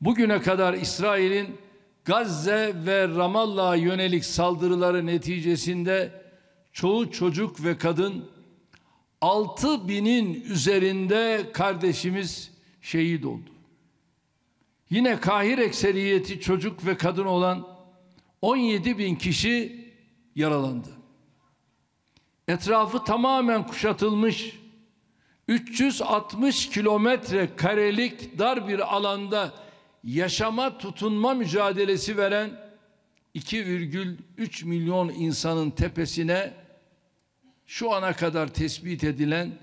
Bugüne kadar İsrail'in Gazze ve Ramallah'a yönelik saldırıları neticesinde çoğu çocuk ve kadın 6 binin üzerinde kardeşimiz şehit oldu. Yine Kahir ekseriyeti çocuk ve kadın olan 17 bin kişi yaralandı. Etrafı tamamen kuşatılmış 360 kilometre karelik dar bir alanda yaşama tutunma mücadelesi veren 2,3 milyon insanın tepesine şu ana kadar tespit edilen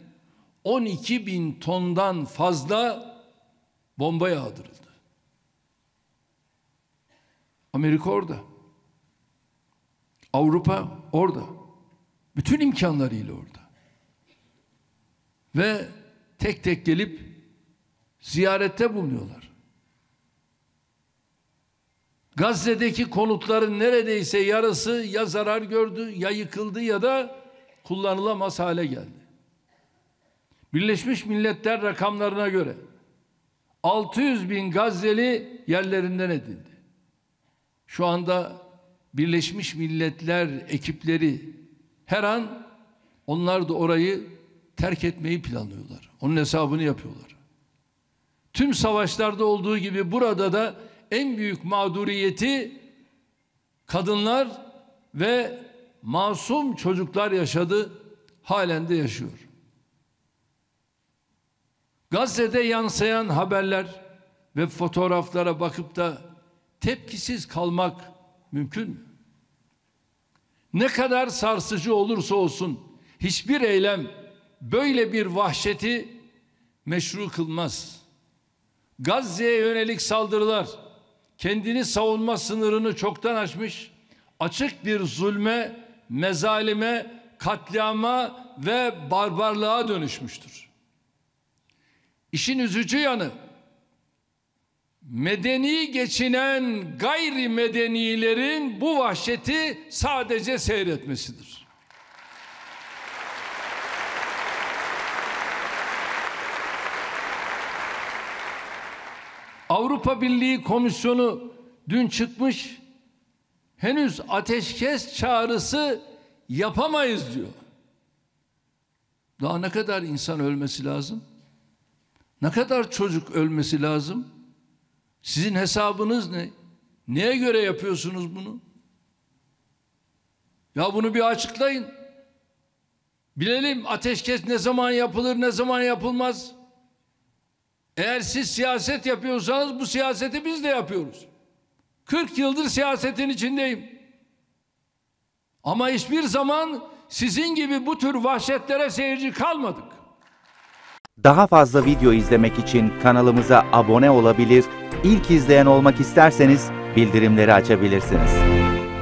12 bin tondan fazla bomba yağdırıldı. Amerika orada. Avrupa orada. Bütün imkanlarıyla orada. Ve tek tek gelip ziyarette bulunuyorlar. Gazze'deki konutların neredeyse yarısı ya zarar gördü ya yıkıldı ya da kullanılamaz hale geldi. Birleşmiş Milletler rakamlarına göre 600 bin Gazze'li yerlerinden edildi. Şu anda Birleşmiş Milletler ekipleri her an onlar da orayı terk etmeyi planlıyorlar. Onun hesabını yapıyorlar. Tüm savaşlarda olduğu gibi burada da en büyük mağduriyeti kadınlar ve masum çocuklar yaşadı, halen de yaşıyor. Gazze'de yansıyan haberler ve fotoğraflara bakıp da tepkisiz kalmak mümkün mü? Ne kadar sarsıcı olursa olsun hiçbir eylem böyle bir vahşeti meşru kılmaz. Gazze'ye yönelik saldırılar kendini savunma sınırını çoktan aşmış, açık bir zulme, mezalime, katliama ve barbarlığa dönüşmüştür. İşin üzücü yanı medeni geçinen gayri medenilerin bu vahşeti sadece seyretmesidir. Avrupa Birliği Komisyonu dün çıkmış henüz ateşkes çağrısı yapamayız diyor. Daha ne kadar insan ölmesi lazım? Ne kadar çocuk ölmesi lazım? Sizin hesabınız ne? Neye göre yapıyorsunuz bunu? Ya bunu bir açıklayın. Bilelim ateşkes ne zaman yapılır, ne zaman yapılmaz. Eğer siz siyaset yapıyorsanız bu siyaseti biz de yapıyoruz. 40 yıldır siyasetin içindeyim. Ama hiçbir zaman sizin gibi bu tür vahşetlere seyirci kalmadık. Daha fazla video izlemek için kanalımıza abone olabilir, ilk izleyen olmak isterseniz bildirimleri açabilirsiniz.